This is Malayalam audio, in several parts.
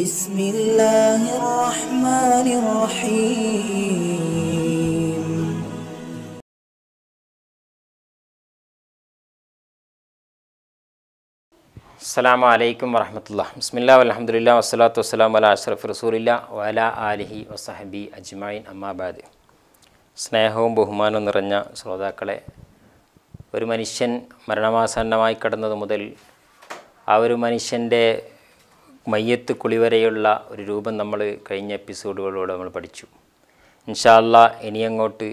بسم الله الرحمن الرحيم الله والحمد لله والصلاة والسلام വസ്സലാത്തു أشرف رسول الله وعلى آله ആലിഹി വസഹബി أما بعد സ്നേഹവും ബഹുമാനവും നിറഞ്ഞ ശ്രോതാക്കളെ ഒരു മനുഷ്യൻ മരണമാസന്നമായി കടന്നത് മുതൽ ആ ഒരു മനുഷ്യൻ്റെ മയ്യത്ത് കുളിവരെയുള്ള ഒരു രൂപം നമ്മൾ കഴിഞ്ഞ എപ്പിസോഡുകളിലൂടെ നമ്മൾ പഠിച്ചു ഇൻഷാല്ല അങ്ങോട്ട്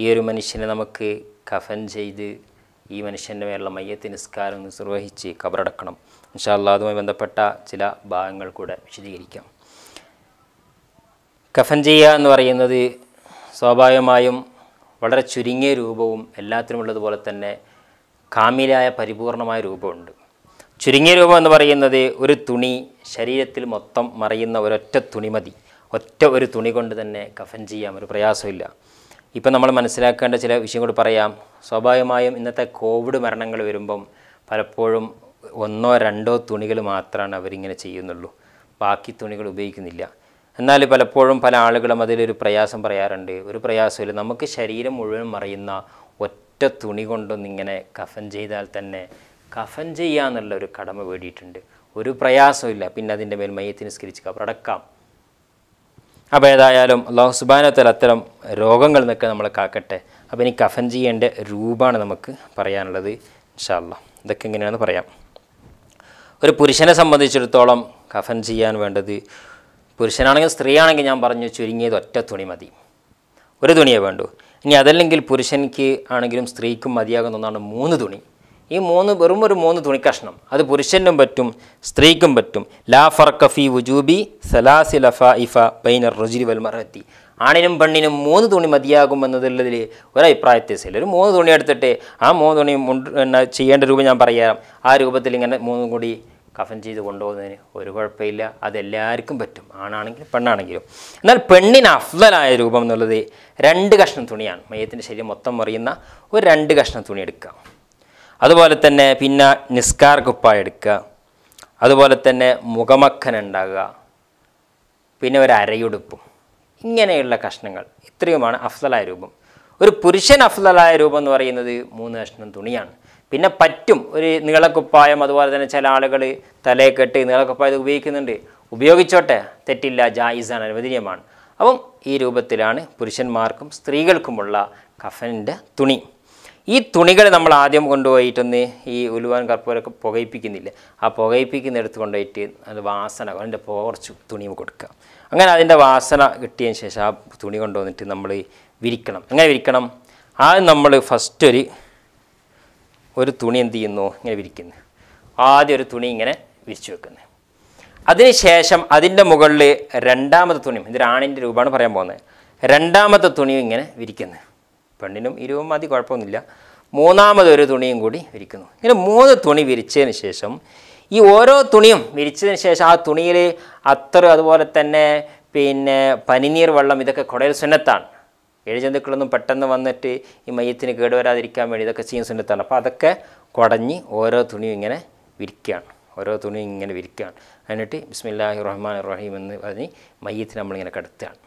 ഈ ഒരു മനുഷ്യനെ നമുക്ക് കഫൻ ചെയ്ത് ഈ മനുഷ്യൻ്റെ മേലുള്ള മയ്യത്ത് നിസ്കാരം നിർവഹിച്ച് കബറടക്കണം ഇൻഷാല്ല അതുമായി ബന്ധപ്പെട്ട ചില ഭാഗങ്ങൾ കൂടെ വിശദീകരിക്കാം കഫൻ ചെയ്യുക എന്ന് പറയുന്നത് സ്വാഭാവികമായും വളരെ ചുരുങ്ങിയ രൂപവും എല്ലാത്തിനുമുള്ളതുപോലെ തന്നെ കാമിലായ പരിപൂർണമായ രൂപമുണ്ട് ചുരുങ്ങിയ രൂപം എന്ന് പറയുന്നത് ഒരു തുണി ശരീരത്തിൽ മൊത്തം മറയുന്ന ഒരൊറ്റ തുണി മതി ഒറ്റ ഒരു തുണി കൊണ്ട് തന്നെ കഫൻ ചെയ്യാം ഒരു പ്രയാസമില്ല ഇപ്പം നമ്മൾ മനസ്സിലാക്കേണ്ട ചില വിഷയം കൂടി പറയാം സ്വാഭാവികമായും ഇന്നത്തെ കോവിഡ് മരണങ്ങൾ വരുമ്പം പലപ്പോഴും ഒന്നോ രണ്ടോ തുണികൾ മാത്രമാണ് അവരിങ്ങനെ ചെയ്യുന്നുള്ളൂ ബാക്കി തുണികൾ ഉപയോഗിക്കുന്നില്ല എന്നാൽ പലപ്പോഴും പല ആളുകളും അതിലൊരു പ്രയാസം പറയാറുണ്ട് ഒരു പ്രയാസമില്ല നമുക്ക് ശരീരം മുഴുവൻ മറിയുന്ന ഒറ്റ തുണി കൊണ്ടൊന്നിങ്ങനെ കഫൻ ചെയ്താൽ തന്നെ കഫൻ ചെയ്യുക എന്നുള്ള ഒരു കടമ വേണ്ടിയിട്ടുണ്ട് ഒരു പ്രയാസമില്ല പിന്നെ അതിൻ്റെ മേൽ മയത്തിന് നിസ്കരിച്ച് കബറടക്കാം അപ്പോൾ ഏതായാലും അള്ളാഹു സുബാനത്തിൽ അത്തരം രോഗങ്ങൾ നിന്നൊക്കെ നമ്മളെ കാക്കട്ടെ അപ്പോൾ ഇനി കഫൻ ചെയ്യേണ്ട രൂപമാണ് നമുക്ക് പറയാനുള്ളത് ഇൻഷാല്ല ഇതൊക്കെ എങ്ങനെയാണെന്ന് പറയാം ഒരു പുരുഷനെ സംബന്ധിച്ചിടത്തോളം കഫൻ ചെയ്യാൻ വേണ്ടത് പുരുഷനാണെങ്കിൽ സ്ത്രീയാണെങ്കിൽ ഞാൻ പറഞ്ഞു ചുരുങ്ങിയത് ഒറ്റ തുണി മതി ഒരു തുണിയേ വേണ്ടു ഇനി അതല്ലെങ്കിൽ പുരുഷനിക്ക് ആണെങ്കിലും സ്ത്രീക്കും മതിയാകുന്ന ഒന്നാണ് മൂന്ന് തുണി ഈ മൂന്ന് വെറും ഒരു മൂന്ന് തുണിക്കഷ്ണം അത് പുരുഷനും പറ്റും സ്ത്രീക്കും പറ്റും ലാ ഫർക്കഫി വുജൂബി സലാസി ലഫ ഇഫ ബൈനർ റുജിരി വൽമറത്തി ആണിനും പെണ്ണിനും മൂന്ന് തുണി മതിയാകും എന്നതിൽ ഒരഭിപ്രായത്യസില്ല ഒരു മൂന്ന് തുണി എടുത്തിട്ട് ആ മൂന്ന് തുണി ചെയ്യേണ്ട രൂപം ഞാൻ പറയാം ആ രൂപത്തിൽ ഇങ്ങനെ മൂന്നും കൂടി കഫൻ ചെയ്ത് കൊണ്ടുപോകുന്നതിന് ഒരു കുഴപ്പമില്ല അതെല്ലാവർക്കും പറ്റും ആണാണെങ്കിലും പെണ്ണാണെങ്കിലും എന്നാൽ പെണ്ണിന് അഫ്ലനായ രൂപം എന്നുള്ളത് രണ്ട് കഷ്ണം തുണിയാണ് മയത്തിൻ്റെ ശരീരം മൊത്തം മറിയുന്ന ഒരു രണ്ട് കഷ്ണം തുണി എടുക്കാം അതുപോലെ തന്നെ പിന്നെ നിസ്കാർ കുപ്പായ എടുക്കുക അതുപോലെ തന്നെ മുഖമക്കൻ ഉണ്ടാകുക പിന്നെ ഒരു അരയുടുപ്പും ഇങ്ങനെയുള്ള കഷ്ണങ്ങൾ ഇത്രയുമാണ് അഫ്സലായ രൂപം ഒരു പുരുഷൻ അഫ്സലായ രൂപം എന്ന് പറയുന്നത് മൂന്ന് കഷ്ണം തുണിയാണ് പിന്നെ പറ്റും ഒരു നീളക്കുപ്പായം അതുപോലെ തന്നെ ചില ആളുകൾ തലയെ കെട്ട് നീളക്കുപ്പായം ഉപയോഗിക്കുന്നുണ്ട് ഉപയോഗിച്ചോട്ടെ തെറ്റില്ല ജായിസാണ് അനുവദനീയമാണ് അപ്പം ഈ രൂപത്തിലാണ് പുരുഷന്മാർക്കും സ്ത്രീകൾക്കുമുള്ള കഫനിൻ്റെ തുണി ഈ തുണികൾ നമ്മൾ ആദ്യം കൊണ്ടുപോയിട്ടൊന്ന് ഈ ഉലുവാൻ കർപ്പൂരൊക്കെ പുകയിപ്പിക്കുന്നില്ല ആ പുകയിപ്പിക്കുന്നിടത്ത് കൊണ്ടുപോയിട്ട് അത് വാസന അതിൻ്റെ പുക തുണി കൊടുക്കുക അങ്ങനെ അതിൻ്റെ വാസന കിട്ടിയതിന് ശേഷം ആ തുണി കൊണ്ടുവന്നിട്ട് നമ്മൾ വിരിക്കണം എങ്ങനെ വിരിക്കണം ആദ്യം നമ്മൾ ഫസ്റ്റ് ഒരു ഒരു തുണി എന്ത് ചെയ്യുന്നു ഇങ്ങനെ വിരിക്കുന്നു ആദ്യം ഒരു തുണി ഇങ്ങനെ വിരിച്ചു വെക്കുന്നു അതിനുശേഷം അതിൻ്റെ മുകളിൽ രണ്ടാമത്തെ തുണിയും ഇത് ആണിൻ്റെ രൂപമാണ് പറയാൻ പോകുന്നത് രണ്ടാമത്തെ തുണിയും ഇങ്ങനെ വിരിക്കുന്നത് പെണ്ണിനും ഇരുവും മതി കുഴപ്പമൊന്നുമില്ല മൂന്നാമതൊരു തുണിയും കൂടി വിരിക്കുന്നു ഇങ്ങനെ മൂന്ന് തുണി വിരിച്ചതിന് ശേഷം ഈ ഓരോ തുണിയും വിരിച്ചതിന് ശേഷം ആ തുണിയിൽ അത്ര അതുപോലെ തന്നെ പിന്നെ പനിനീർ വെള്ളം ഇതൊക്കെ കുടയൽ സുന്നത്താണ് ഏഴുജന്തുക്കളൊന്നും പെട്ടെന്ന് വന്നിട്ട് ഈ മയത്തിന് കേടുവരാതിരിക്കാൻ വേണ്ടി ഇതൊക്കെ ചെയ്യും സുന്നത്താണ് അപ്പോൾ അതൊക്കെ കുടഞ്ഞ് ഓരോ തുണിയും ഇങ്ങനെ വിരിക്കുകയാണ് ഓരോ തുണിയും ഇങ്ങനെ വിരിക്കുകയാണ് എന്നിട്ട് ബിസ്മില്ലാഹി റഹ്മാൻ റഹീം എന്ന് പറഞ്ഞ് മയ്യത്തിന് നമ്മളിങ്ങനെ കടത്തുകയാണ്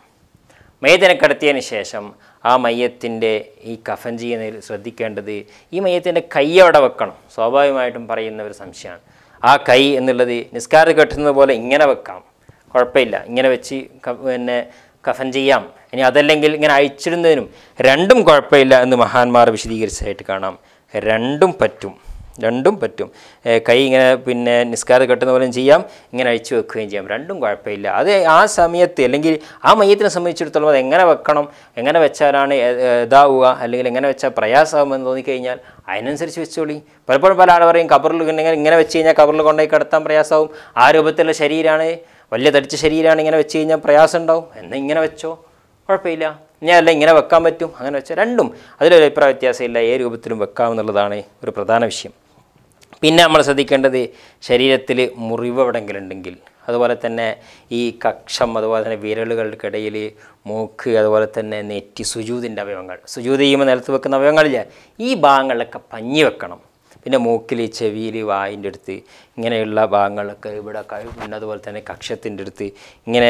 മയ്യത്തിനെ കടത്തിയതിന് ശേഷം ആ മയത്തിൻ്റെ ഈ കഫൻ ചെയ്യുന്നതിൽ ശ്രദ്ധിക്കേണ്ടത് ഈ മയത്തിൻ്റെ കൈ അവിടെ വെക്കണം സ്വാഭാവികമായിട്ടും പറയുന്ന ഒരു സംശയമാണ് ആ കൈ എന്നുള്ളത് നിസ്കാരം കെട്ടുന്നത് പോലെ ഇങ്ങനെ വെക്കാം കുഴപ്പമില്ല ഇങ്ങനെ വെച്ച് പിന്നെ കഫൻ ചെയ്യാം ഇനി അതല്ലെങ്കിൽ ഇങ്ങനെ അയച്ചിടുന്നതിനും രണ്ടും കുഴപ്പമില്ല എന്ന് മഹാന്മാർ വിശദീകരിച്ചതായിട്ട് കാണാം രണ്ടും പറ്റും രണ്ടും പറ്റും കൈ ഇങ്ങനെ പിന്നെ നിസ്കാരം കെട്ടുന്ന പോലെയും ചെയ്യാം ഇങ്ങനെ അഴിച്ചു വെക്കുകയും ചെയ്യാം രണ്ടും കുഴപ്പമില്ല അത് ആ സമയത്ത് അല്ലെങ്കിൽ ആ മയത്തിനെ സംബന്ധിച്ചിടത്തോളം അത് എങ്ങനെ വെക്കണം എങ്ങനെ വെച്ചാലാണ് ഇതാവുക അല്ലെങ്കിൽ എങ്ങനെ വെച്ചാൽ പ്രയാസമാകുമെന്ന് തോന്നിക്കഴിഞ്ഞാൽ അതിനനുസരിച്ച് വെച്ചോളി പലപ്പോഴും പല ആൾ പറയും കബറിൽ ഇങ്ങനെ ഇങ്ങനെ വെച്ച് കഴിഞ്ഞാൽ കബറിൽ കൊണ്ടുപോയി കിടത്താൻ പ്രയാസമാവും ആ രൂപത്തിലുള്ള ശരീരമാണ് വലിയ തടിച്ച ശരീരമാണ് ഇങ്ങനെ വെച്ച് കഴിഞ്ഞാൽ പ്രയാസം ഉണ്ടാവും എന്നാൽ ഇങ്ങനെ വെച്ചോ കുഴപ്പമില്ല ഞാൻ അല്ല ഇങ്ങനെ വെക്കാൻ പറ്റും അങ്ങനെ വെച്ചാൽ രണ്ടും അതിലൊരു അഭിപ്രായ വ്യത്യാസമില്ല ഏ രൂപത്തിലും വെക്കാം എന്നുള്ളതാണ് ഒരു പ്രധാന വിഷയം പിന്നെ നമ്മൾ ശ്രദ്ധിക്കേണ്ടത് ശരീരത്തിൽ മുറിവ് എവിടെങ്കിലും ഉണ്ടെങ്കിൽ അതുപോലെ തന്നെ ഈ കക്ഷം അതുപോലെ തന്നെ വിരലുകൾക്കിടയിൽ മൂക്ക് അതുപോലെ തന്നെ നെറ്റി സുജൂതിൻ്റെ അവയവങ്ങൾ സുജൂത് ചെയ്യുമ്പോൾ നിലത്ത് വെക്കുന്ന അവയവങ്ങളില്ല ഈ ഭാഗങ്ങളിലൊക്കെ പഞ്ഞി വെക്കണം പിന്നെ മൂക്കിൽ ചെവിയിൽ വായിൻ്റെ അടുത്ത് ഇങ്ങനെയുള്ള ഭാഗങ്ങളൊക്കെ ഇവിടെ അതുപോലെ തന്നെ കക്ഷത്തിൻ്റെ അടുത്ത് ഇങ്ങനെ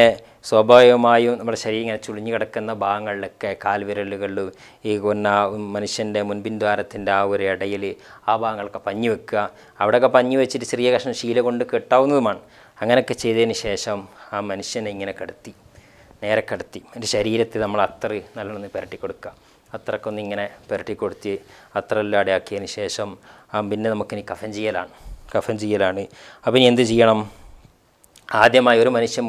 സ്വാഭാവികമായും നമ്മുടെ ശരീരം ഇങ്ങനെ ചുളിഞ്ഞു കിടക്കുന്ന ഭാഗങ്ങളിലൊക്കെ കാൽവിരലുകളിൽ ഈ കൊന്ന മനുഷ്യൻ്റെ മുൻപിൻദ്വാരത്തിൻ്റെ ആ ഒരു ഇടയിൽ ആ ഭാഗങ്ങളൊക്കെ പഞ്ഞു വെക്കുക അവിടെയൊക്കെ പഞ്ഞു വെച്ചിട്ട് ചെറിയ കഷ്ണം ശീല കൊണ്ട് കെട്ടാവുന്നതുമാണ് അങ്ങനെയൊക്കെ ചെയ്തതിന് ശേഷം ആ മനുഷ്യനെ ഇങ്ങനെ കടത്തി നേരെ കടത്തി എൻ്റെ ശരീരത്തിൽ നമ്മൾ അത്ര നല്ലോണം പുരട്ടി കൊടുക്കുക അത്രക്കൊന്ന് ഇങ്ങനെ പുരട്ടി കൊടുത്ത് എല്ലാം അടയാക്കിയതിന് ശേഷം പിന്നെ നമുക്കിനി കഫൻ ചെയ്യലാണ് കഫൻ ചെയ്യലാണ് അപ്പം ഇനി എന്ത് ചെയ്യണം ആദ്യമായി ഒരു മനുഷ്യൻ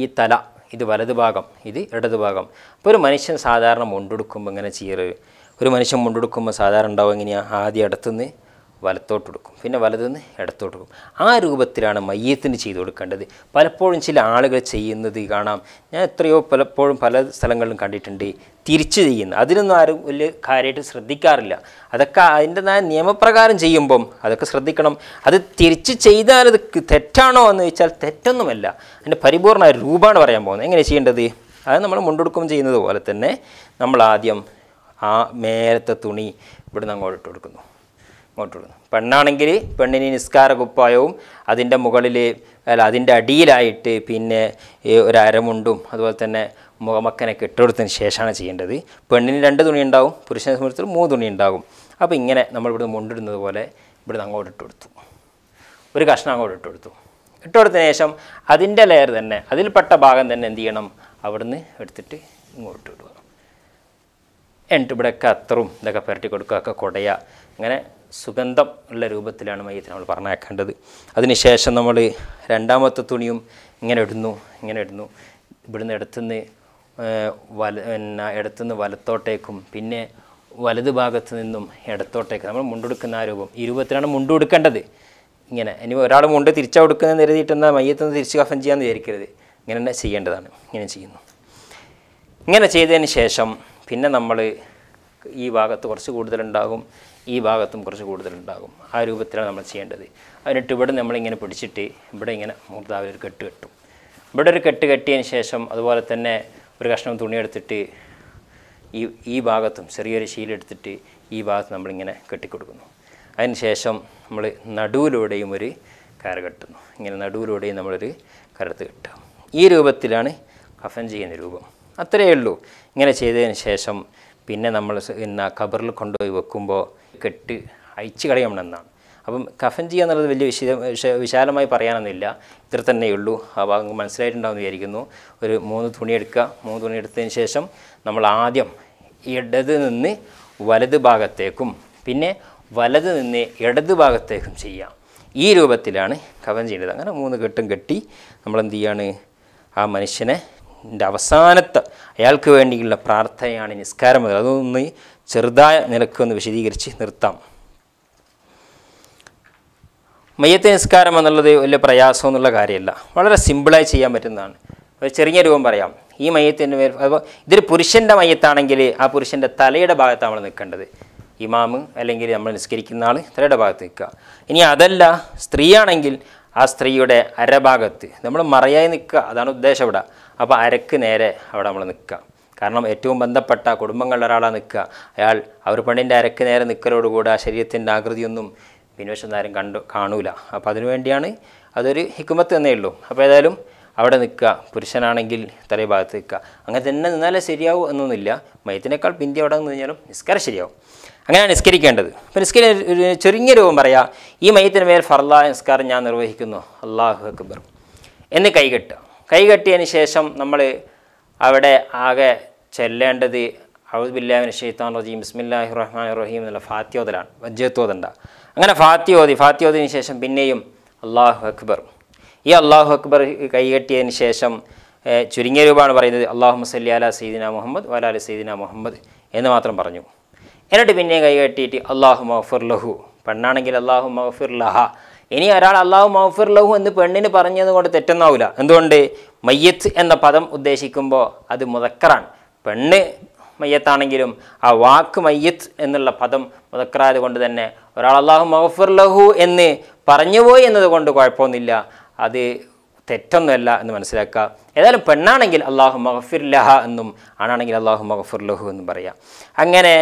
ഈ തല ഇത് വലതു ഭാഗം ഇത് ഇടതു ഭാഗം അപ്പോൾ ഒരു മനുഷ്യൻ സാധാരണ മുണ്ടെടുക്കുമ്പോൾ ഇങ്ങനെ ചീറ് ഒരു മനുഷ്യൻ മുണ്ടെടുക്കുമ്പോൾ സാധാരണ ഉണ്ടാവും എങ്ങനെയാണ് ആദ്യം ഇടത്തുനിന്ന് വലത്തോട്ട് കൊടുക്കും പിന്നെ വലതുനിന്ന് ഇടത്തോട്ട് കൊടുക്കും ആ രൂപത്തിലാണ് മയ്യത്തിന് ചെയ്തു കൊടുക്കേണ്ടത് പലപ്പോഴും ചില ആളുകൾ ചെയ്യുന്നത് കാണാം ഞാൻ എത്രയോ പലപ്പോഴും പല സ്ഥലങ്ങളിലും കണ്ടിട്ടുണ്ട് തിരിച്ചു ചെയ്യുന്ന അതിനൊന്നും ആരും വലിയ കാര്യമായിട്ട് ശ്രദ്ധിക്കാറില്ല അതൊക്കെ അതിൻ്റെതായ നിയമപ്രകാരം ചെയ്യുമ്പം അതൊക്കെ ശ്രദ്ധിക്കണം അത് തിരിച്ച് ചെയ്താൽ അത് തെറ്റാണോ എന്ന് ചോദിച്ചാൽ തെറ്റൊന്നുമല്ല അതിൻ്റെ പരിപൂർണ രൂപമാണ് പറയാൻ പോകുന്നത് എങ്ങനെ ചെയ്യേണ്ടത് അത് നമ്മൾ മുണ്ടെടുക്കും ചെയ്യുന്നത് പോലെ തന്നെ നമ്മൾ ആദ്യം ആ മേലത്തെ തുണി ഇവിടുന്ന് അങ്ങോട്ട് ഇട്ട് കൊടുക്കുന്നു ഇങ്ങോട്ടിടുന്നു പെണ്ണാണെങ്കിൽ പെണ്ണിന് നിസ്കാര കുപ്പായവും അതിൻ്റെ മുകളിൽ അല്ല അതിൻ്റെ അടിയിലായിട്ട് പിന്നെ ഈ ഒരു അരമുണ്ടും അതുപോലെ തന്നെ മുഖമക്കനെ ഇട്ടുകൊടുത്തതിന് ശേഷമാണ് ചെയ്യേണ്ടത് പെണ്ണിന് രണ്ട് തുണി ഉണ്ടാവും പുരുഷനെ സംബന്ധിച്ച് മൂന്ന് തുണി ഉണ്ടാകും അപ്പോൾ ഇങ്ങനെ നമ്മൾ ഇവിടുന്ന് മുണ്ടിടുന്നത് പോലെ ഇവിടുന്ന് അങ്ങോട്ട് ഇട്ട് കൊടുത്തു ഒരു കഷ്ണം അങ്ങോട്ട് ഇട്ട് കൊടുത്തു ഇട്ട് കൊടുത്തതിന് ശേഷം അതിൻ്റെ ലെയർ തന്നെ അതിൽപ്പെട്ട ഭാഗം തന്നെ എന്ത് ചെയ്യണം അവിടുന്ന് എടുത്തിട്ട് ഇങ്ങോട്ട് ഇടുക എൻ്റെ ഇവിടെ കത്തറും ഇതൊക്കെ പുരട്ടി കൊടുക്കുകയൊക്കെ ഒക്കെ കുടയ അങ്ങനെ സുഗന്ധം ഉള്ള രൂപത്തിലാണ് മയ്യത്ത് നമ്മൾ പറഞ്ഞേക്കേണ്ടത് അതിനുശേഷം നമ്മൾ രണ്ടാമത്തെ തുണിയും ഇങ്ങനെ ഇടുന്നു ഇങ്ങനെ ഇടുന്നു ഇവിടുന്ന് ഇടത്തുനിന്ന് വല പിന്നെ ഇടത്തുനിന്ന് വലത്തോട്ടേക്കും പിന്നെ വലത് ഭാഗത്ത് നിന്നും ഇടത്തോട്ടേക്ക് നമ്മൾ മുണ്ടെടുക്കുന്ന ആ രൂപം ഇരുപത്തിലാണ് മുണ്ട് കൊടുക്കേണ്ടത് ഇങ്ങനെ ഇനി ഒരാൾ മുണ്ട് തിരിച്ചാൽ കൊടുക്കുന്നത് എഴുതിയിട്ടെന്നാൽ മയ്യത്തുനിന്ന് തിരിച്ച് കഫം ചെയ്യാമെന്ന് വിചാരിക്കരുത് ഇങ്ങനെ തന്നെ ചെയ്യേണ്ടതാണ് ഇങ്ങനെ ചെയ്യുന്നു ഇങ്ങനെ ചെയ്തതിന് ശേഷം പിന്നെ നമ്മൾ ഈ ഭാഗത്ത് കുറച്ച് കൂടുതലുണ്ടാകും ഈ ഭാഗത്തും കുറച്ച് കൂടുതലുണ്ടാകും ആ രൂപത്തിലാണ് നമ്മൾ ചെയ്യേണ്ടത് അതിനിട്ട് ഇവിടെ നമ്മളിങ്ങനെ പിടിച്ചിട്ട് ഇവിടെ ഇങ്ങനെ മൂർധാവിൽ ഒരു കെട്ട് കെട്ടും ഇവിടെ ഒരു കെട്ട് കെട്ടിയതിന് ശേഷം അതുപോലെ തന്നെ ഒരു കഷ്ണം തുണിയെടുത്തിട്ട് ഈ ഈ ഭാഗത്തും ചെറിയൊരു ശീലെടുത്തിട്ട് ഈ ഭാഗത്ത് നമ്മളിങ്ങനെ കെട്ടിക്കൊടുക്കുന്നു അതിന് ശേഷം നമ്മൾ നടുവിലൂടെയും ഒരു കര കെട്ടുന്നു ഇങ്ങനെ നടുവിലൂടെയും നമ്മളൊരു കരത്ത് കെട്ടുക ഈ രൂപത്തിലാണ് കഫൻ ചെയ്യുന്ന രൂപം അത്രയേ ഉള്ളൂ ഇങ്ങനെ ചെയ്തതിന് ശേഷം പിന്നെ നമ്മൾ എന്നാ കബറിൽ കൊണ്ടുപോയി വെക്കുമ്പോൾ കെട്ട് അയച്ചു കളയണമെന്നാണ് അപ്പം കഫൻ ചെയ്യുക എന്നുള്ളത് വലിയ വിശദ വിശാലമായി പറയാനൊന്നുമില്ല ഇത്ര തന്നെയുള്ളൂ ആ ഭാഗം മനസ്സിലായിട്ടുണ്ടാവും വിചാരിക്കുന്നു ഒരു മൂന്ന് തുണി എടുക്കുക മൂന്ന് തുണി എടുത്തതിന് ശേഷം നമ്മൾ ആദ്യം ഇടത് നിന്ന് വലത് ഭാഗത്തേക്കും പിന്നെ വലത് നിന്ന് ഇടത് ഭാഗത്തേക്കും ചെയ്യാം ഈ രൂപത്തിലാണ് കവൻ ചെയ്യേണ്ടത് അങ്ങനെ മൂന്ന് കെട്ടും കെട്ടി നമ്മൾ ചെയ്യാണ് ആ മനുഷ്യനെ അവസാനത്തെ അയാൾക്ക് വേണ്ടിയുള്ള പ്രാർത്ഥനയാണ് നിസ്കാരം മുതൽ അതൊന്ന് ചെറുതായ നിലക്കൊന്ന് വിശദീകരിച്ച് നിർത്താം മയ്യത്തെ നിസ്കാരം എന്നുള്ളത് വലിയ പ്രയാസം എന്നുള്ള കാര്യമല്ല വളരെ സിമ്പിളായി ചെയ്യാൻ പറ്റുന്നതാണ് ഒരു ചെറിയ രൂപം പറയാം ഈ മയ്യത്തിൻ്റെ മേൽ അപ്പോൾ ഇതൊരു പുരുഷൻ്റെ മയ്യത്താണെങ്കിൽ ആ പുരുഷൻ്റെ തലയുടെ ഭാഗത്താണ് നമ്മൾ നിൽക്കേണ്ടത് ഇമാമ് അല്ലെങ്കിൽ നമ്മൾ നിസ്കരിക്കുന്ന ആൾ തലയുടെ ഭാഗത്ത് നിൽക്കുക ഇനി അതല്ല സ്ത്രീയാണെങ്കിൽ ആ സ്ത്രീയുടെ അരഭാഗത്ത് നമ്മൾ മറയായി നിൽക്കുക അതാണ് ഉദ്ദേശം ഇവിടെ അപ്പോൾ അരക്ക് നേരെ അവിടെ നമ്മൾ നിൽക്കുക കാരണം ഏറ്റവും ബന്ധപ്പെട്ട കുടുംബങ്ങളുടെ ഒരാളാണ് നിൽക്കുക അയാൾ അവർ പെണ്ണിൻ്റെ അരക്ക് നേരെ നിൽക്കലോടുകൂടെ ആ ശരീരത്തിൻ്റെ ആകൃതിയൊന്നും നേരം കണ്ടു കാണൂല അപ്പോൾ അതിനുവേണ്ടിയാണ് അതൊരു ഹിക്കുമത്ത് എന്നേ ഉള്ളൂ അപ്പോൾ ഏതായാലും അവിടെ നിൽക്കുക പുരുഷനാണെങ്കിൽ തലേ ഭാഗത്ത് നിൽക്കുക അങ്ങനെ തന്നെ നിന്നാലേ ശരിയാവും എന്നൊന്നുമില്ല മയത്തിനേക്കാൾ പിന്തി അവിടെ നിന്ന് കഴിഞ്ഞാലും നിസ്കാരം ശരിയാവും അങ്ങനെയാണ് നിസ്കരിക്കേണ്ടത് അപ്പോൾ നിസ്കരി ചെറിയ രൂപം പറയാം ഈ മയത്തിന് മേൽ ഫർല നിസ്കാരം ഞാൻ നിർവഹിക്കുന്നു അള്ളാഹു അക്ബർ എന്ന് കൈകെട്ടുക കൈകെട്ടിയതിന് ശേഷം നമ്മൾ അവിടെ ആകെ ചെല്ലേണ്ടത് ഔദ്ബില്ലാമിന് ഷെയ്ത്താൻ റജീം ബിസ്മില്ലാഹി റഹ്മാൻ റഹീം എന്നുള്ള ഫാത്യോതലാണ് വജ്യത്തോതുണ്ട അങ്ങനെ ഫാത്യോതി ഫാത്യോതിന് ശേഷം പിന്നെയും അള്ളാഹു അക്ബർ ഈ അള്ളാഹു അക്ബർ കൈകെട്ടിയതിന് ശേഷം ചുരുങ്ങിയ രൂപമാണ് പറയുന്നത് അള്ളാഹു മുസല്ലി അല സീദിന മുഹമ്മദ് വലാല സീദിന മുഹമ്മദ് എന്ന് മാത്രം പറഞ്ഞു എന്നിട്ട് പിന്നെയും കൈകെട്ടിയിട്ട് അള്ളാഹു മഫുർ ലഹു പെണ്ണാണെങ്കിൽ അള്ളാഹു മഫുർ ലഹ ഇനി ഒരാൾ അള്ളാഹു മൗഫിർ ലഹു എന്ന് പെണ്ണിന് പറഞ്ഞത് കൊണ്ട് തെറ്റൊന്നാവില്ല എന്തുകൊണ്ട് മയ്യത്ത് എന്ന പദം ഉദ്ദേശിക്കുമ്പോൾ അത് മുതക്കറാണ് പെണ്ണ് മയ്യത്താണെങ്കിലും ആ വാക്ക് മയ്യത്ത് എന്നുള്ള പദം മുതക്കറായത് കൊണ്ട് തന്നെ ഒരാൾ അള്ളാഹു മൗഫിർ ലഹു എന്ന് പറഞ്ഞുപോയി എന്നതുകൊണ്ട് കുഴപ്പമൊന്നുമില്ല അത് തെറ്റൊന്നുമല്ല എന്ന് മനസ്സിലാക്കുക ഏതായാലും പെണ്ണാണെങ്കിൽ അള്ളാഹു മഹഫിർ ലഹ എന്നും ആണാണെങ്കിൽ അള്ളാഹു മഹഫിർ ലഹു എന്നും പറയാം അങ്ങനെ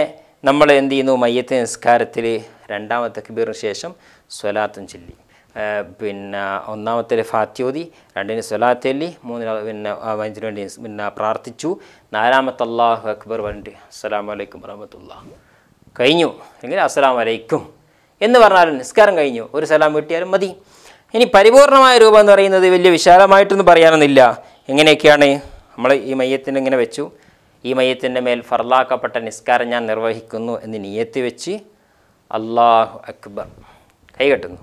നമ്മൾ എന്ത് ചെയ്യുന്നു മയ്യത്ത് നിസ്കാരത്തിൽ രണ്ടാമത്തെ കബീറിന് ശേഷം സ്വലാത്തും ചൊല്ലി പിന്നെ ഒന്നാമത്തെ ഫാത്യോതി രണ്ടിന് സ്വലാത്ത് ചൊല്ലി മൂന്നിന് പിന്നെ അഞ്ചിന് വേണ്ടി പിന്നെ പ്രാർത്ഥിച്ചു നാലാമത്തെ അള്ളാഹു അക്ബർ പറഞ്ഞിട്ട് അസ്സലാം വലൈക്കും വറഹമത്തുള്ള കഴിഞ്ഞു അല്ലെങ്കിൽ അസ്സലാം വലൈക്കും എന്ന് പറഞ്ഞാൽ നിസ്കാരം കഴിഞ്ഞു ഒരു സലാം കിട്ടിയാലും മതി ഇനി പരിപൂർണമായ രൂപം എന്ന് പറയുന്നത് വലിയ വിശാലമായിട്ടൊന്നും പറയാനൊന്നുമില്ല എങ്ങനെയൊക്കെയാണ് നമ്മൾ ഈ മയ്യത്തിന് ഇങ്ങനെ വെച്ചു ഈ മയത്തിൻ്റെ മേൽ ഫർലാക്കപ്പെട്ട നിസ്കാരം ഞാൻ നിർവഹിക്കുന്നു എന്ന് നീയത്തി വെച്ച് അള്ളാഹു അക്ബർ കൈകെട്ടുന്നു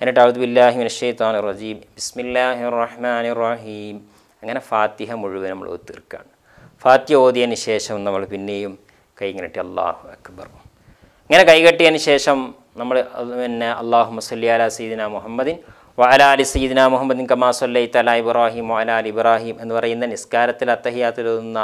എന്നിട്ട് അഴുദ് ബില്ലാഹി മിനഷെയ്ത്താൻ റജീം ബിസ്മില്ലാഹി റഹ്മാൻ റഹീം അങ്ങനെ ഫാത്തിഹ മുഴുവൻ നമ്മൾ തീർക്കുകയാണ് ഫാത്തിഹ ഓതിയതിന് ശേഷം നമ്മൾ പിന്നെയും കൈകെട്ടി അള്ളാഹു അക്ബർ ഇങ്ങനെ കൈകെട്ടിയതിന് ശേഷം നമ്മൾ പിന്നെ അള്ളാഹു മുസല്ലി അല സീദിന മുഹമ്മദിൻ വഅല അലി സീദിന മുഹമ്മദിൻ കമാ സൊല്ലൈ തല ഇബ്രാഹിം വഅല അലി ഇബ്രാഹിം എന്ന് പറയുന്ന നിസ്കാരത്തിൽ അത്തഹിയാത്തിലൊതുന്ന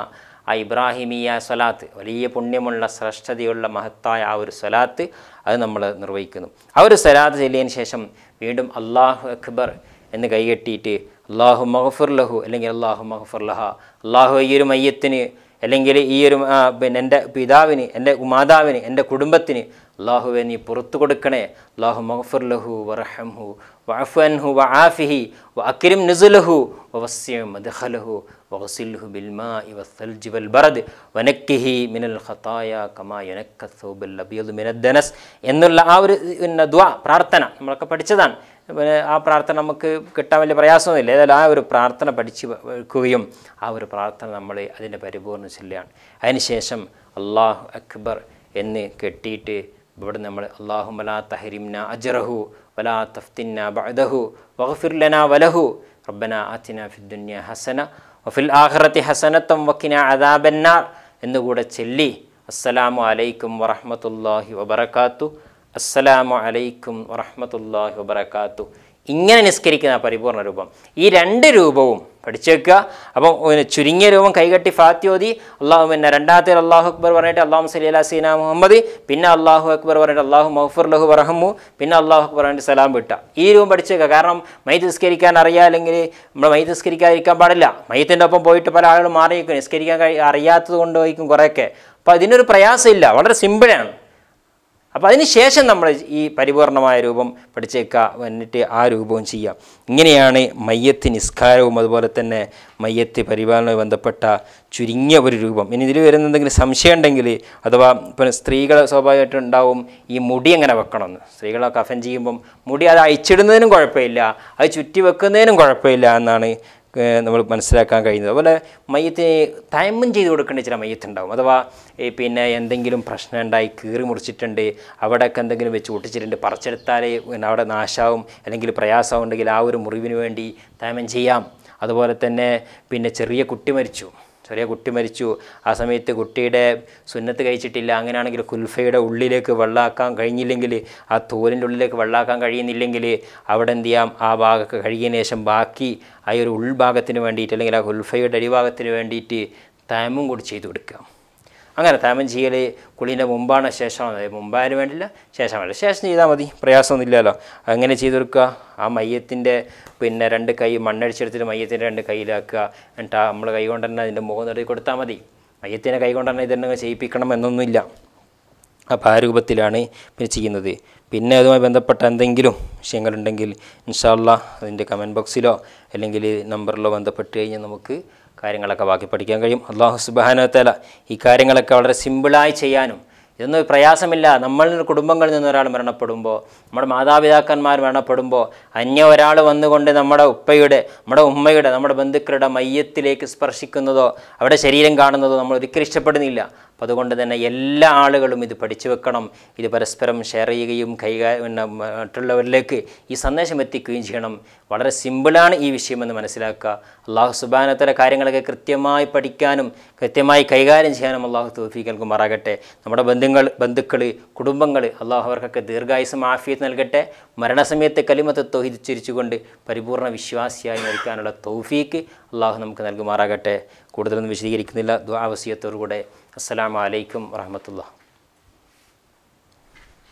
ആ ഇബ്രാഹിമിയ സ്വലാത്ത് വലിയ പുണ്യമുള്ള ശ്രേഷ്ഠതയുള്ള മഹത്തായ ആ ഒരു സ്വലാത്ത് അത് നമ്മൾ നിർവഹിക്കുന്നു ആ ഒരു സ്വലാത്ത് ചെല്ലിയതിന് ശേഷം വീണ്ടും അള്ളാഹു അക്ബർ എന്ന് കൈകെട്ടിയിട്ട് അള്ളാഹു മഹഫുർ ലഹു അല്ലെങ്കിൽ അള്ളാഹു മഹഫുർ ലഹ അള്ളാഹു ഈ ഒരു മയ്യത്തിന് അല്ലെങ്കിൽ ഈ ഒരു പിന്നെ എൻ്റെ പിതാവിന് എൻ്റെ മാതാവിന് എൻ്റെ കുടുംബത്തിന് അള്ളാഹുവെ നീ പുറത്തു കൊടുക്കണേ അള്ളാഹു ലഹു വറഹംഹു വഅഫൻഹു വആഫിഹി വഅക്രിം നുസുലഹു വവസ്യ മദ്ഖലഹു വഗസിൽഹു ബിൽമാഇ വസ്സൽജി ബറദ് വനക്കിഹി മിനൽ ഖതായ കമാ യുനക്ക സൗബൽ അബിയദ് മിനദ്ദനസ് എന്നുള്ള ആ ഒരു ദുആ പ്രാർത്ഥന നമ്മളൊക്കെ പഠിച്ചതാണ് പിന്നെ ആ പ്രാർത്ഥന നമുക്ക് കിട്ടാൻ വലിയ പ്രയാസമൊന്നുമില്ല ഏതായാലും ആ ഒരു പ്രാർത്ഥന പഠിച്ച് വയ്ക്കുകയും ആ ഒരു പ്രാർത്ഥന നമ്മളെ അതിൻ്റെ പരിപൂർണ്ണ ചെല്ലുകയാണ് അതിനുശേഷം അള്ളാഹു അക്ബർ എന്ന് കെട്ടിയിട്ട് ഇവിടെ നമ്മൾ അള്ളാഹു മലാ തഹരിംന അജറഹു വലാ തഫ്തിന്ന ബഅദഹു വഹഫിർലന വലഹു റബ്ബന ആത്തിന ഫിദ്ദുന്യ ഹസന വഫിൽ ആഹ്റത്തി ഹസനത്തം വക്കിന അദാബന്നാർ എന്നുകൂടെ ചൊല്ലി അസ്സലാമു അലൈക്കും വറഹമത്തല്ലാഹി വബർക്കാത്തു അസ്സലാമു അലൈക്കും വറഹ്മത്തുള്ളാഹി വബർക്കാത്തു ഇങ്ങനെ നിസ്കരിക്കുന്ന പരിപൂർണ രൂപം ഈ രണ്ട് രൂപവും പഠിച്ചു വെക്കുക അപ്പം ചുരുങ്ങിയ രൂപം കൈകട്ടി ഫാത്യോതി അള്ളാഹു പിന്നെ രണ്ടാമത്തെ അള്ളാഹു അക്ബർ പറഞ്ഞിട്ട് അള്ളാഹു സലി അല സീന മുഹമ്മദ് പിന്നെ അള്ളാഹു അക്ബർ പറഞ്ഞിട്ട് അള്ളാഹു മഹഫുർ ലഹു വറഹമു പിന്നെ അള്ളാഹു അക്ബർ പറഞ്ഞിട്ട് സലാം വിട്ട ഈ രൂപം പഠിച്ചു വെക്കുക കാരണം മൈ നിസ്കരിക്കാൻ അറിയാ അല്ലെങ്കിൽ നമ്മൾ മൈ നിസ്കരിക്കാതിരിക്കാൻ പാടില്ല മൈത്തിൻ്റെ ഒപ്പം പോയിട്ട് പല ആളുകൾ മാറിയിരിക്കും നിസ്കരിക്കാൻ കഴി അറിയാത്തത് കൊണ്ടുപോയിക്കും കുറേയൊക്കെ അപ്പോൾ അതിനൊരു പ്രയാസമില്ല വളരെ സിമ്പിളാണ് അപ്പോൾ അതിന് ശേഷം നമ്മൾ ഈ പരിപൂർണമായ രൂപം പഠിച്ചേക്കുക എന്നിട്ട് ആ രൂപവും ചെയ്യാം ഇങ്ങനെയാണ് മയ്യത്ത് നിസ്കാരവും അതുപോലെ തന്നെ മയ്യത്ത് പരിപാലനവുമായി ബന്ധപ്പെട്ട ചുരുങ്ങിയ ഒരു രൂപം ഇനി ഇതിൽ വരുന്ന എന്തെങ്കിലും സംശയം ഉണ്ടെങ്കിൽ അഥവാ ഇപ്പം സ്ത്രീകൾ സ്വാഭാവികമായിട്ടും ഉണ്ടാവും ഈ മുടി എങ്ങനെ വെക്കണമെന്ന് സ്ത്രീകളെ കഫൻ ചെയ്യുമ്പം മുടി അത് അയച്ചിടുന്നതിനും കുഴപ്പമില്ല അത് ചുറ്റി വെക്കുന്നതിനും കുഴപ്പമില്ല എന്നാണ് നമ്മൾ മനസ്സിലാക്കാൻ കഴിയുന്നത് അതുപോലെ മയ്യത്തിന് തയമ്മം ചെയ്ത് കൊടുക്കേണ്ട ചില മയ്യത്തുണ്ടാവും അഥവാ പിന്നെ എന്തെങ്കിലും പ്രശ്നം ഉണ്ടായി കീറി മുറിച്ചിട്ടുണ്ട് അവിടെയൊക്കെ എന്തെങ്കിലും വെച്ച് ഒട്ടിച്ചിട്ടുണ്ട് പറിച്ചെടുത്താലേ അവിടെ നാശാവും അല്ലെങ്കിൽ പ്രയാസമുണ്ടെങ്കിൽ ആ ഒരു മുറിവിന് വേണ്ടി തയമ്മം ചെയ്യാം അതുപോലെ തന്നെ പിന്നെ ചെറിയ കുട്ടി മരിച്ചു ചെറിയ കുട്ടി മരിച്ചു ആ സമയത്ത് കുട്ടിയുടെ സുന്നത്ത് കഴിച്ചിട്ടില്ല അങ്ങനെയാണെങ്കിൽ കുൽഫയുടെ ഉള്ളിലേക്ക് വെള്ളാക്കാൻ കഴിഞ്ഞില്ലെങ്കിൽ ആ തോലിൻ്റെ ഉള്ളിലേക്ക് വെള്ളാക്കാൻ കഴിയുന്നില്ലെങ്കിൽ അവിടെ എന്ത് ചെയ്യാം ആ ഭാഗമൊക്കെ കഴുകിയതിന് ശേഷം ബാക്കി ആ ഒരു ഉൾഭാഗത്തിന് വേണ്ടിയിട്ട് അല്ലെങ്കിൽ ആ കുൽഫയുടെ അടിഭാഗത്തിന് വേണ്ടിയിട്ട് തൈമും കൂടി ചെയ്തു കൊടുക്കാം അങ്ങനെ താമൻ ചെയ്യൽ കുളിൻ്റെ മുമ്പാണ് ശേഷമാണ് മുമ്പായാലും വേണ്ടില്ല ശേഷം വേണ്ടില്ല ശേഷം ചെയ്താൽ മതി പ്രയാസമൊന്നുമില്ലല്ലോ അങ്ങനെ ചെയ്തെടുക്കുക ആ മയ്യത്തിൻ്റെ പിന്നെ രണ്ട് കൈ മണ്ണടിച്ചെടുത്തിട്ട് മയ്യത്തിൻ്റെ രണ്ട് കയ്യിലാക്കുക എന്നിട്ട് നമ്മൾ കൈ കൊണ്ട് തന്നെ അതിൻ്റെ മുഖം നേടി കൊടുത്താൽ മതി മയ്യത്തിൻ്റെ കൈ കൊണ്ട് തന്നെ ഇതെന്നെ ചെയ്യിപ്പിക്കണം എന്നൊന്നുമില്ല അപ്പോൾ ആ രൂപത്തിലാണ് പിന്നെ ചെയ്യുന്നത് പിന്നെ അതുമായി ബന്ധപ്പെട്ട എന്തെങ്കിലും വിഷയങ്ങളുണ്ടെങ്കിൽ ഇൻഷാല്ല അതിൻ്റെ കമൻറ്റ് ബോക്സിലോ അല്ലെങ്കിൽ നമ്പറിലോ ബന്ധപ്പെട്ട് കഴിഞ്ഞാൽ നമുക്ക് കാര്യങ്ങളൊക്കെ ബാക്കി പഠിക്കാൻ കഴിയും അള്ളാഹു സുബാനത്തല ഈ കാര്യങ്ങളൊക്കെ വളരെ സിമ്പിളായി ചെയ്യാനും ഇതൊന്നും പ്രയാസമില്ല നമ്മളുടെ കുടുംബങ്ങളിൽ നിന്ന് ഒരാൾ മരണപ്പെടുമ്പോൾ നമ്മുടെ മാതാപിതാക്കന്മാർ മരണപ്പെടുമ്പോൾ അന്യ ഒരാൾ വന്നുകൊണ്ട് നമ്മുടെ ഉപ്പയുടെ നമ്മുടെ ഉമ്മയുടെ നമ്മുടെ ബന്ധുക്കളുടെ മയ്യത്തിലേക്ക് സ്പർശിക്കുന്നതോ അവിടെ ശരീരം കാണുന്നതോ നമ്മൾ ഒരിക്കലും ഇഷ്ടപ്പെടുന്നില്ല അപ്പോൾ അതുകൊണ്ട് തന്നെ എല്ലാ ആളുകളും ഇത് പഠിച്ചു വെക്കണം ഇത് പരസ്പരം ഷെയർ ചെയ്യുകയും കൈകാര്യം മറ്റുള്ളവരിലേക്ക് ഈ സന്ദേശം എത്തിക്കുകയും ചെയ്യണം വളരെ സിമ്പിളാണ് ഈ വിഷയമെന്ന് മനസ്സിലാക്കുക അള്ളാഹു സുബാനത്തര കാര്യങ്ങളൊക്കെ കൃത്യമായി പഠിക്കാനും കൃത്യമായി കൈകാര്യം ചെയ്യാനും അള്ളാഹു തോഫീക്ക് നൽകുമാറാകട്ടെ നമ്മുടെ ബന്ധുങ്ങൾ ബന്ധുക്കൾ കുടുംബങ്ങൾ അള്ളാഹു അവർക്കൊക്കെ ദീർഘായുസം ആഫിയത്ത് നൽകട്ടെ മരണസമയത്ത് കലിമത്ത് തൊഹിതിച്ചിരിച്ചുകൊണ്ട് പരിപൂർണ്ണ വിശ്വാസിയായി മരിക്കാനുള്ള തൗഫീക്ക് അള്ളാഹു നമുക്ക് നൽകുമാറാകട്ടെ കൂടുതലൊന്നും വിശദീകരിക്കുന്നില്ല ദ്വാവസിയത്തോടുകൂടെ അസ്സലാമലൈക്കും വറഹമത്തുള്ള